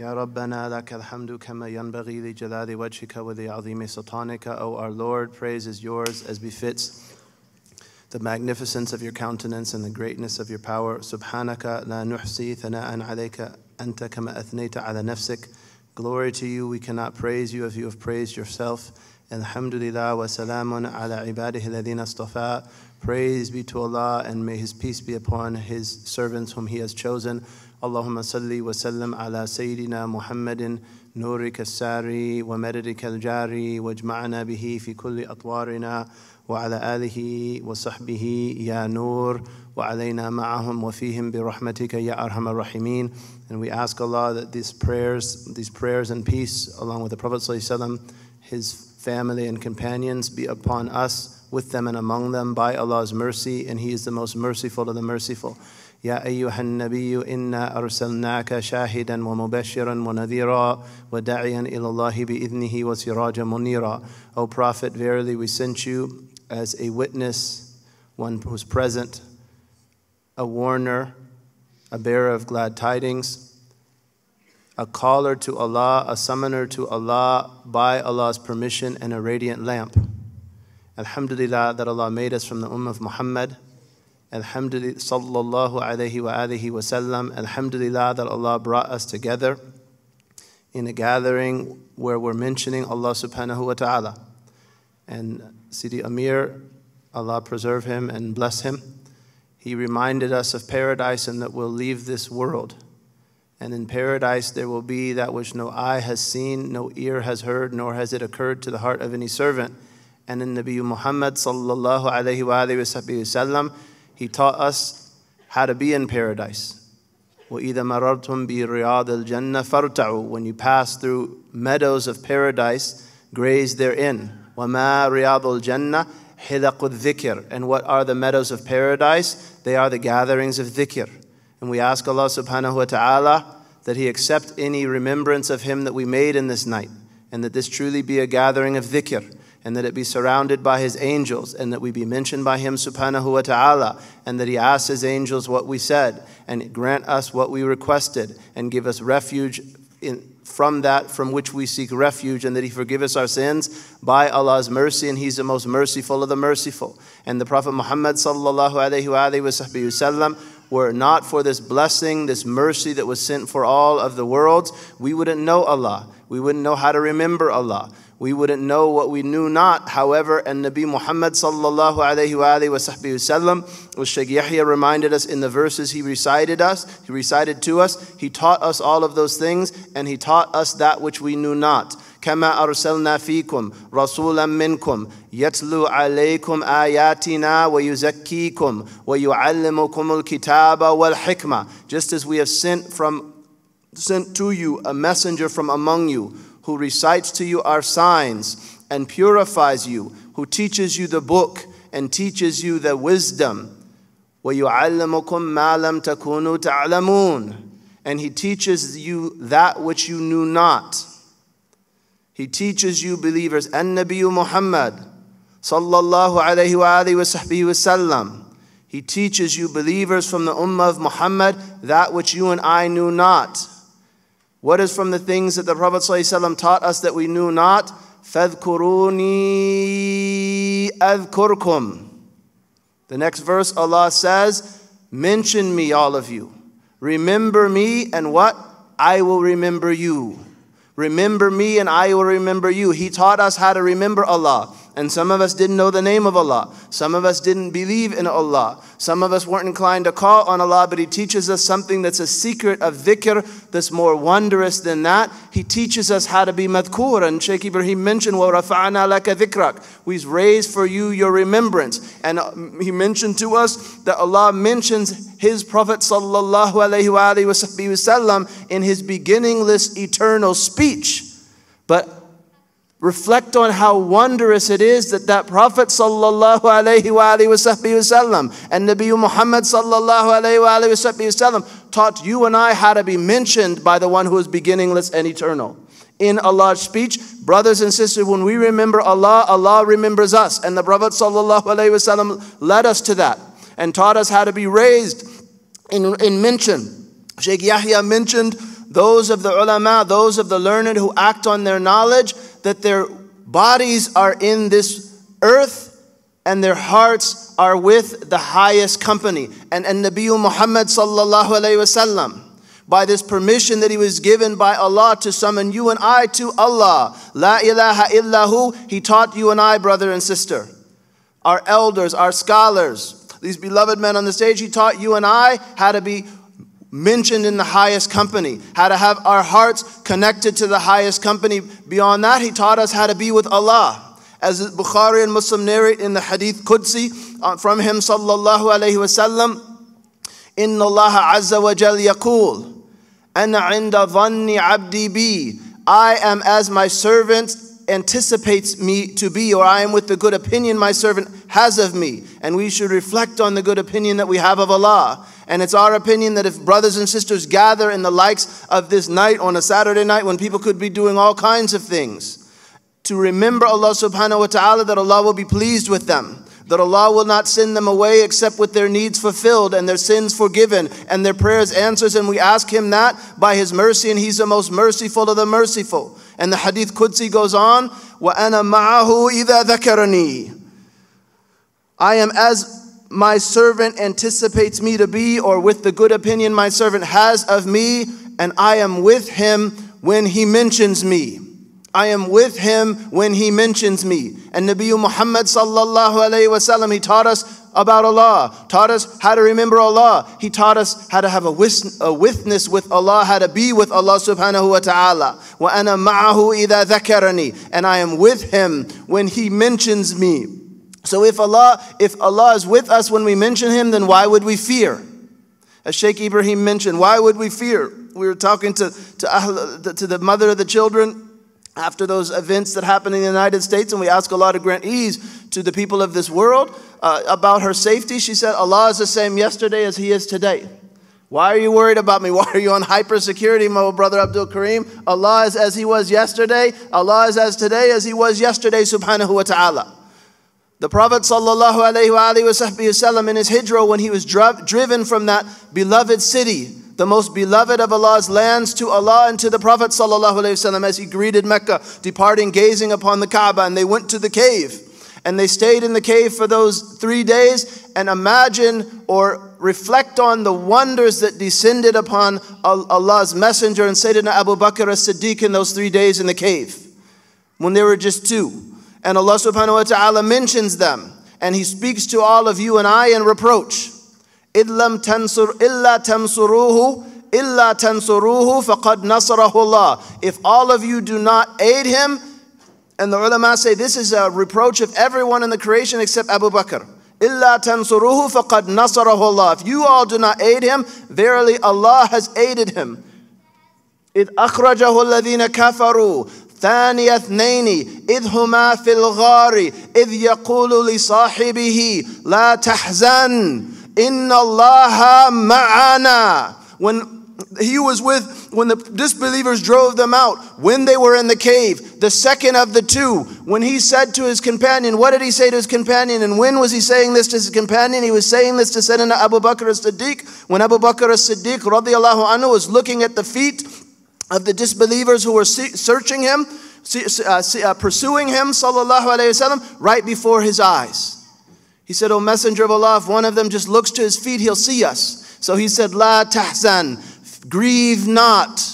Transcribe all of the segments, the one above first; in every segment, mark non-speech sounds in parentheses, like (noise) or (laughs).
يا ربنا لك الحمد كما ينبغي لجلال وجهك ولعظيم سلطانك O our Lord, praise is yours as befits the magnificence of your countenance and the greatness of your power. Subhanaka la nuhsi thana'an alayka anta kama athnayta ala nafsik. Glory to you, we cannot praise you if you have praised yourself. Alhamdulillah wa salamun ala ibadihi ladina astafa. Praise be to Allah and may his peace be upon his servants whom he has chosen. اللهم صل وسلم على سيدنا محمد نورك الساري ومددك الجاري واجمعنا به في كل أطوارنا وعلى آله وصحبه يا نور وعلينا معهم وفيهم برحمتك يا أرحم الراحمين And we ask Allah that these prayers, these prayers and peace along with the Prophet ﷺ, his family and companions be upon us, with them and among them by Allah's mercy and he is the most merciful of the merciful. يا ايها النبي انا ارسلناك شاهدا ومبشرا ونذيرا وداعيا الى الله باذنه وسراجا منيرا O prophet verily we sent you as a witness one who's present a warner a bearer of glad tidings a caller to Allah a summoner to Allah by Allah's permission and a radiant lamp Alhamdulillah that Allah made us from the ummah of Muhammad Alhamdulillah, sallallahu alayhi wa alihi wasallam. Alhamdulillah that Allah brought us together in a gathering where we're mentioning Allah subhanahu wa ta'ala. And Sidi Amir, Allah preserve him and bless him, he reminded us of paradise and that we'll leave this world. And in paradise there will be that which no eye has seen, no ear has heard, nor has it occurred to the heart of any servant. And in Nabi Muhammad sallallahu alayhi wa sallam, he taught us how to be in paradise. وَإِذَا مَرَرْتُمْ بِرِيَاضِ الْجَنَّةِ فَارْتَعُوا When you pass through meadows of paradise, graze therein. وَمَا رِيَاضُ الْجَنَّةِ حِلَقُ الذِّكِرِ And what are the meadows of paradise? They are the gatherings of dhikr. And we ask Allah subhanahu wa ta'ala that He accept any remembrance of Him that we made in this night, and that this truly be a gathering of dhikr, and that it be surrounded by his angels, and that we be mentioned by him subhanahu wa ta'ala, and that he asks his angels what we said, and grant us what we requested, and give us refuge in, from that from which we seek refuge, and that He forgive us our sins by Allah's mercy, and He's the most merciful of the merciful. And the Prophet Muhammad sallallahu alaihi wasallam were it not for this blessing, this mercy that was sent for all of the worlds, we wouldn't know Allah. We wouldn't know how to remember Allah. We wouldn't know what we knew not. However, and Nabi Muhammad sallallahu alayhi wa alayhi wa sallam, Shaykh Yahya reminded us in the verses he recited us, he recited to us, he taught us all of those things, and he taught us that which we knew not. كما أرسلنا فيكم رسولا منكم يتلو عليكم آياتنا ويزكيكم ويعلمكم الكتاب والحكمة just as we have sent from sent to you a messenger from among you who recites to you our signs and purifies you who teaches you the book and teaches you the wisdom ويعلمكم ما لم تكونوا تعلمون and he teaches you that which you knew not he teaches you believers, and Nabi Muhammad sallallahu alayhi wa alihi wa wasallam. He teaches you believers from the ummah of Muhammad that which you and I knew not. What is from the things that the Prophet ﷺ taught us that we knew not? فَاذْكُرُونِي adkurkum. The next verse Allah says, Mention me, all of you. Remember me, and what? I will remember you. Remember me and I will remember you. He taught us how to remember Allah. And some of us didn't know the name of Allah. Some of us didn't believe in Allah. Some of us weren't inclined to call on Allah, but He teaches us something that's a secret of dhikr that's more wondrous than that. He teaches us how to be madhkur. And Shaykh Ibrahim mentioned, وَرَفَعَنَا لَكَ ذِكْرَكَ We've raised for you your remembrance. And uh, he mentioned to us that Allah mentions His Prophet sallallahu alaihi wasallam in His beginningless eternal speech. But Reflect on how wondrous it is that that Prophet sallallahu alaihi wasallam and Nabi Muhammad sallallahu alaihi wasallam taught you and I how to be mentioned by the one who is beginningless and eternal. In Allah's speech, brothers and sisters, when we remember Allah, Allah remembers us. And the Prophet sallallahu alaihi wasallam led us to that and taught us how to be raised in, in mention. Sheikh Yahya mentioned those of the ulama, those of the learned who act on their knowledge that their bodies are in this earth and their hearts are with the highest company. And, and Nabi Muhammad sallallahu alayhi wasallam, by this permission that he was given by Allah to summon you and I to Allah, la ilaha illahu, he taught you and I, brother and sister, our elders, our scholars, these beloved men on the stage, he taught you and I how to be mentioned in the highest company, how to have our hearts connected to the highest company. Beyond that, he taught us how to be with Allah. As Bukhari and Muslim narrate in the Hadith Qudsi uh, from him, sallallahu alayhi wasallam, إن الله عز وجل يقول أنا عند ظن عبدي بي I am as my servant anticipates me to be, or I am with the good opinion my servant has of me. And we should reflect on the good opinion that we have of Allah. And it's our opinion that if brothers and sisters gather in the likes of this night on a Saturday night when people could be doing all kinds of things, to remember Allah subhanahu wa ta'ala that Allah will be pleased with them, that Allah will not send them away except with their needs fulfilled and their sins forgiven and their prayers answered. And we ask Him that by His mercy, and He's the most merciful of the merciful. And the hadith Qudsi goes on, وَأَنَا مَعَهُ إِذَا ذَكَرَنِي I am as my servant anticipates me to be, or with the good opinion my servant has of me, and I am with him when he mentions me. I am with him when he mentions me. And Nabi Muhammad sallallahu alayhi wasallam, he taught us about Allah, taught us how to remember Allah. He taught us how to have a, wis- a witness with Allah, how to be with Allah subhanahu wa ta'ala. Wa ana ma'ahu ida dhakarani. And I am with him when he mentions me. So if Allah, if Allah is with us when we mention him, then why would we fear? As Sheikh Ibrahim mentioned, why would we fear? We were talking to, to, Ahl, to the mother of the children after those events that happened in the United States, and we ask Allah to grant ease to the people of this world uh, about her safety. She said, Allah is the same yesterday as He is today. Why are you worried about me? (laughs) Why are you on hyper security, my brother Abdul Karim? Allah is as He was yesterday. Allah is as today as He was yesterday, subhanahu wa ta'ala. The Prophet ﷺ, in his hijra, when he was driven from that beloved city, the most beloved of Allah's lands to Allah and to the Prophet ﷺ, as he greeted Mecca, departing, gazing upon the Kaaba, and they went to the cave. And they stayed in the cave for those three days and imagine or reflect on the wonders that descended upon Allah's Messenger and Sayyidina Abu Bakr as Siddiq in those three days in the cave when there were just two. And Allah subhanahu wa ta'ala mentions them. And He speaks to all of you and I in reproach. إِلَّمْ تَنْصُرْ إِلَّا تَنْصُرُوهُ إِلَّا تَنْصُرُوهُ فَقَدْ nasarahu اللَّهُ If all of you do not aid Him, and the ulama say this is a reproach of everyone in the creation except Abu Bakr. إِلَّا تَنْصُرُوهُ فَقَدْ nasarahu اللَّهُ If you all do not aid Him, verily Allah has aided Him. إِذْ أَخْرَجَهُ الَّذِينَ كَفَرُوا ثاني اثنين إذ هما في الغار إذ يقول لصاحبه لا تحزن إن الله معنا when he was with when the disbelievers drove them out when they were in the cave the second of the two when he said to his companion what did he say to his companion and when was he saying this to his companion he was saying this to Sayyidina Abu Bakr as-Siddiq when Abu Bakr as-Siddiq radiyallahu anhu was looking at the feet of the disbelievers who were searching him, uh, uh, pursuing him, sallallahu alayhi wasallam, right before his eyes. He said, O Messenger of Allah, if one of them just looks to his feet, he'll see us. So he said, La tahzan, grieve not.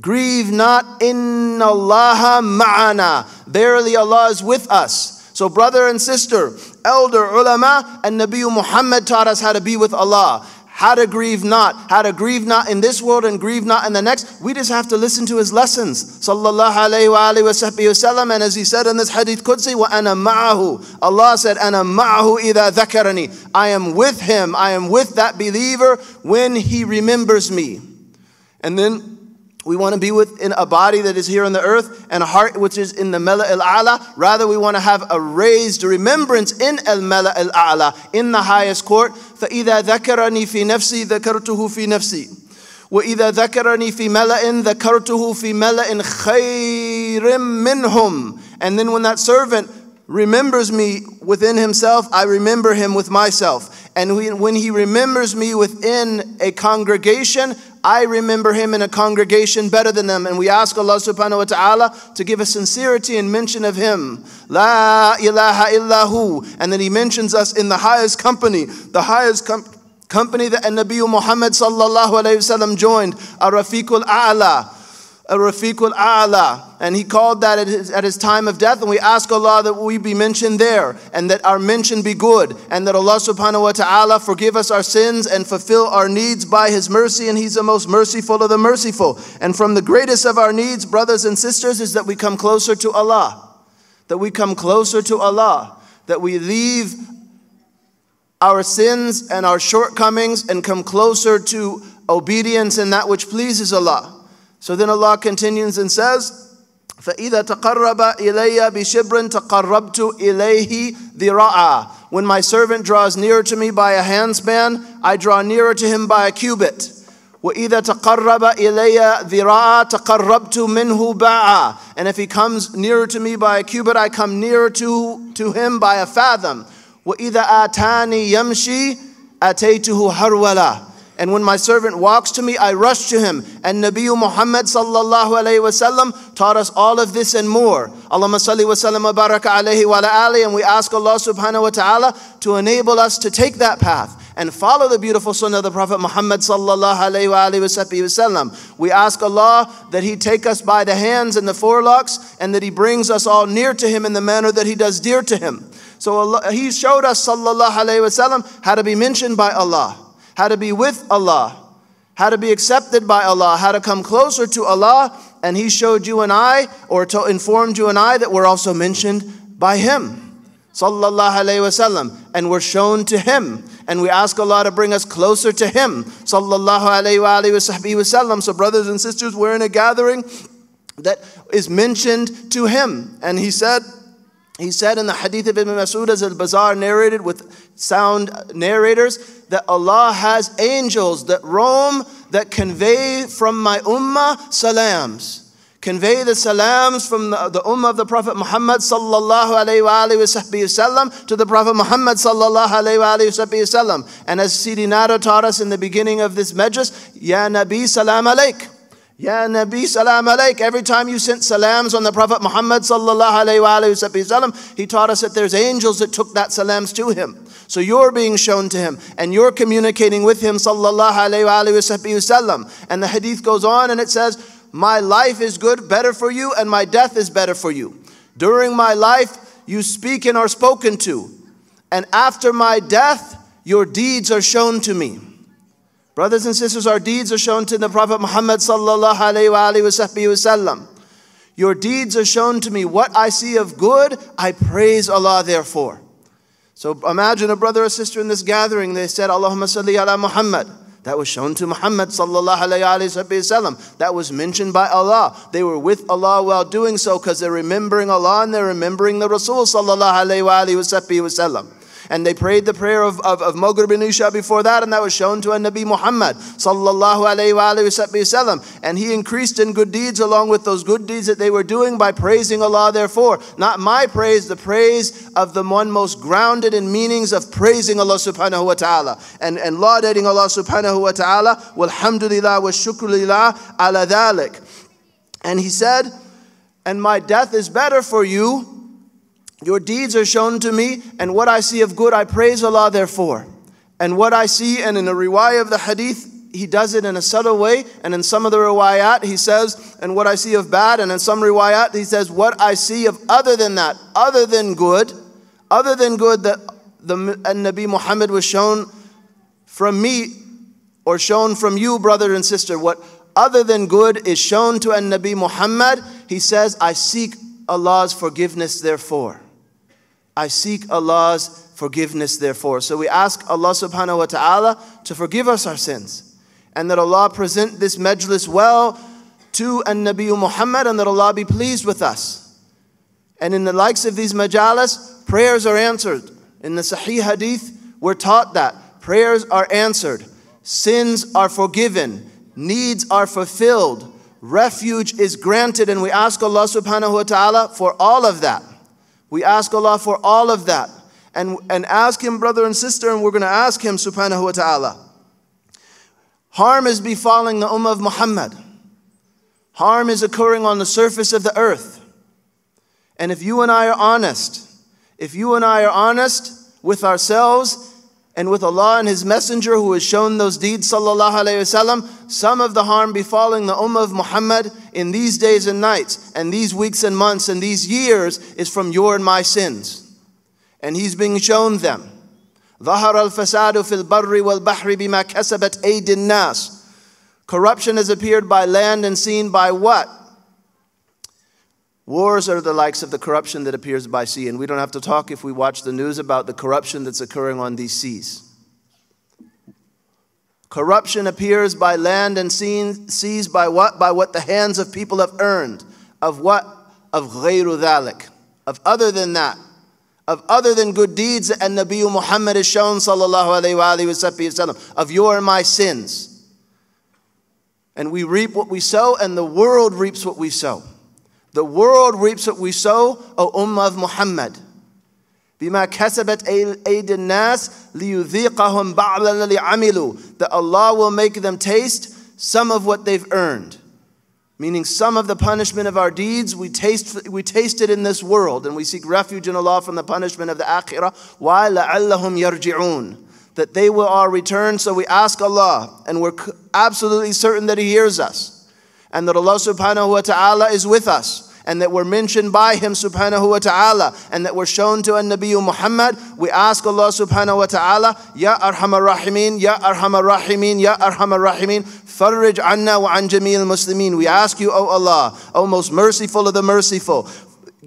Grieve not, inna Allah ma'ana. Verily Allah is with us. So brother and sister, elder, ulama, and Nabi Muhammad taught us how to be with Allah how to grieve not, how to grieve not in this world and grieve not in the next. We just have to listen to his lessons. Sallallahu alayhi wa alayhi wa And as he said in this hadith Qudsi, wa ana ma'ahu. Allah said, ana ma'ahu idha dhakarani. I am with him. I am with that believer when he remembers me. And then we want to be within a body that is here on the earth and a heart which is in the Mela al A'la. Rather, we want to have a raised remembrance in al Mela al A'la, in the highest court. فَإِذَا ذَكَرَنِي فِي نَفْسِي ذَكَرْتُهُ فِي نَفْسِي وإذا ذكرني في ملأ ذكرته في ملأ خير منهم and then when that servant remembers me within himself I remember him with myself and when he remembers me within a congregation I remember him in a congregation better than them. And we ask Allah subhanahu wa ta'ala to give us sincerity in mention of him. La ilaha illahu. And then he mentions us in the highest company, the highest company that Nabi Muhammad sallallahu alayhi wa sallam joined, Arafiqul A'la Rafiqul A'la. And he called that at his, at his, time of death. And we ask Allah that we be mentioned there and that our mention be good and that Allah subhanahu wa ta'ala forgive us our sins and fulfill our needs by his mercy. And he's the most merciful of the merciful. And from the greatest of our needs, brothers and sisters, is that we come closer to Allah. That we come closer to Allah. That we leave our sins and our shortcomings and come closer to obedience and that which pleases Allah. So then Allah continues and says, فَإِذَا تَقَرَّبَ إِلَيَّ بِشِبْرٍ تَقَرَّبْتُ إِلَيْهِ ذِرَاعًا When my servant draws near to me by a handspan, I draw nearer to him by a cubit. وَإِذَا تَقَرَّبَ إِلَيَّ ذِرَاعًا تَقَرَّبْتُ مِنْهُ بَاعًا And if he comes nearer to me by a cubit, I come nearer to, to him by a fathom. وَإِذَا آتَانِي يَمْشِي أَتَيْتُهُ هَرْوَلًا and when my servant walks to me, I rush to him. And Nabi Muhammad sallallahu alayhi wasallam taught us all of this and more. Allahumma salli wa sallam baraka alayhi wa ala And we ask Allah subhanahu wa ta'ala to enable us to take that path and follow the beautiful sunnah of the Prophet Muhammad sallallahu alayhi wasallam. We ask Allah that He take us by the hands and the forelocks and that He brings us all near to Him in the manner that He does dear to Him. So Allah, He showed us sallallahu alayhi wasallam how to be mentioned by Allah how to be with Allah, how to be accepted by Allah, how to come closer to Allah, and He showed you and I, or to, informed you and I, that we're also mentioned by Him. Sallallahu Alaihi Wasallam, and we're shown to Him, and we ask Allah to bring us closer to Him. Sallallahu Alaihi Wasallam. So, brothers and sisters, we're in a gathering that is mentioned to Him, and He said, he said in the hadith of Ibn Mas'ud, as al-Bazar narrated with sound narrators, that Allah has angels that roam, that convey from my ummah salams. Convey the salams from the, the ummah of the Prophet Muhammad sallallahu alayhi wa sallam to the Prophet Muhammad sallallahu alayhi wa sallam. And as Sidi Nara taught us in the beginning of this majlis, Ya Nabi salam alaik. Ya Nabi, salam alaik. Every time you sent salams on the Prophet Muhammad sallallahu alayhi wa sallam, he taught us that there's angels that took that salams to him. So you're being shown to him and you're communicating with him sallallahu alayhi wa sallam. And the hadith goes on and it says, my life is good, better for you, and my death is better for you. During my life, you speak and are spoken to. And after my death, your deeds are shown to me. Brothers and sisters, our deeds are shown to the Prophet Muhammad sallallahu alaihi wasallam. Your deeds are shown to me. What I see of good, I praise Allah therefore. So imagine a brother or sister in this gathering. They said, Allahumma salli ala Muhammad. That was shown to Muhammad sallallahu alaihi wasallam. That was mentioned by Allah. They were with Allah while doing so because they're remembering Allah and they're remembering the Rasul sallallahu alaihi wasallam and they prayed the prayer of, of, of Maghrib and Isha before that, and that was shown to a Nabi Muhammad sallallahu alayhi wa And he increased in good deeds along with those good deeds that they were doing by praising Allah therefore. Not my praise, the praise of the one most grounded in meanings of praising Allah subhanahu wa ta'ala and, and laudating Allah subhanahu wa ta'ala. Walhamdulillah wa shukrulillah ala dhalik. And he said, and my death is better for you your deeds are shown to me, and what I see of good, I praise Allah therefore. And what I see, and in the riwayah of the hadith, he does it in a subtle way, and in some of the riwayat, he says, and what I see of bad, and in some riwayat, he says, what I see of other than that, other than good, other than good that the Nabi Muhammad was shown from me, or shown from you, brother and sister, what other than good is shown to an Nabi Muhammad, he says, I seek Allah's forgiveness therefore. I seek Allah's forgiveness, therefore. So we ask Allah subhanahu wa ta'ala to forgive us our sins. And that Allah present this majlis well to an Nabi Muhammad and that Allah be pleased with us. And in the likes of these majalis, prayers are answered. In the Sahih Hadith, we're taught that prayers are answered, sins are forgiven, needs are fulfilled, refuge is granted, and we ask Allah subhanahu wa ta'ala for all of that. We ask Allah for all of that and, and ask Him, brother and sister, and we're going to ask Him, subhanahu wa ta'ala. Harm is befalling the Ummah of Muhammad. Harm is occurring on the surface of the earth. And if you and I are honest, if you and I are honest with ourselves and with Allah and His Messenger who has shown those deeds, sallallahu alayhi wasallam, some of the harm befalling the Ummah of Muhammad in these days and nights, and these weeks and months, and these years is from your and my sins. And He's being shown them. ظهر الفساد في البر والبحر بما كسبت أيدي الناس. Corruption has appeared by land and seen by what? Wars are the likes of the corruption that appears by sea, and we don't have to talk if we watch the news about the corruption that's occurring on these seas. Corruption appears by land and seas by what? By what the hands of people have earned. Of what? Of ghayru dhalik. Of other than that. Of other than good deeds that Nabi Muhammad has shown, sallallahu alayhi wa sallam, of your and my sins. And we reap what we sow, and the world reaps what we sow. The world reaps what we sow, O Ummah of Muhammad. بما كسبت أيدي الناس ليذيقهم بعض الذي عملوا that Allah will make them taste some of what they've earned meaning some of the punishment of our deeds we taste we taste it in this world and we seek refuge in Allah from the punishment of the akhirah why la'allahum yarji'un that they will all return so we ask Allah and we're absolutely certain that he hears us and that Allah subhanahu wa ta'ala is with us and that were mentioned by him subhanahu wa ta'ala and that were shown to an Nabi Muhammad, we ask Allah subhanahu wa ta'ala, Ya Arhamar Rahimin, Ya Arhamar Rahimin, Ya Arhamar Rahimin, Farrij anna wa an Jameel Muslimin. We ask you, O Allah, O most merciful of the merciful,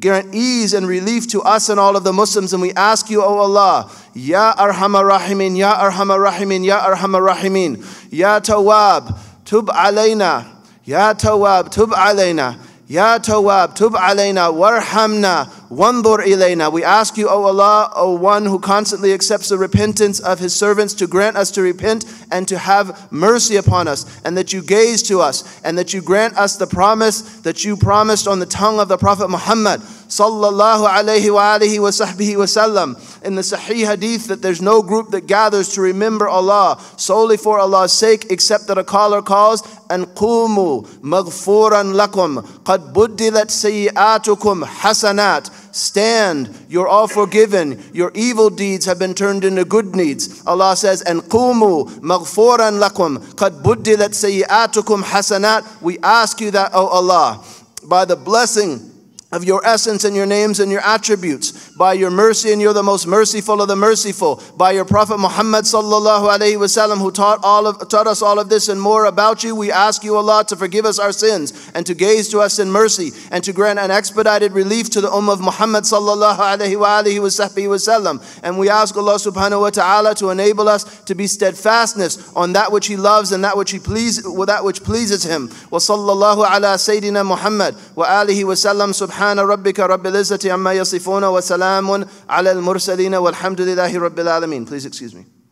grant ease and relief to us and all of the Muslims. And we ask you, O Allah, Ya Arhamar Rahimin, Ya Arhamar Rahimin, Ya Arhamar Rahimin, Ya Tawab, Tub alayna, Ya Tawab, Tub alayna. Ya Tawab, Tub alayna, warhamna, wandur ilayna. We ask you, O Allah, O one who constantly accepts the repentance of his servants, to grant us to repent and to have mercy upon us, and that you gaze to us, and that you grant us the promise that you promised on the tongue of the Prophet Muhammad sallallahu alayhi wa alihi wa sahbihi wasallam in the Sahih Hadith that there's no group that gathers to remember Allah solely for Allah's sake except that a caller calls and qumu maghfuran lakum qad buddilat sayyi'atukum hasanat stand you're all forgiven your evil deeds have been turned into good deeds Allah says and qumu maghfuran lakum qad buddilat sayyi'atukum hasanat we ask you that O Allah by the blessing of your essence and your names and your attributes. By your mercy, and you're the most merciful of the merciful. By your Prophet Muhammad sallallahu alayhi wasallam, who taught all of, taught us all of this and more about you, we ask you, Allah, to forgive us our sins and to gaze to us in mercy and to grant an expedited relief to the ummah of Muhammad sallallahu alayhi wasallam. And we ask Allah subhanahu wa taala to enable us to be steadfastness on that which He loves and that which He pleases, that which pleases Him. وصلى الله على سيدنا محمد وآله وسلم سبحان ربك رب العزة عما يصفون وسلام وسلام على المرسلين والحمد لله رب العالمين. Please excuse me.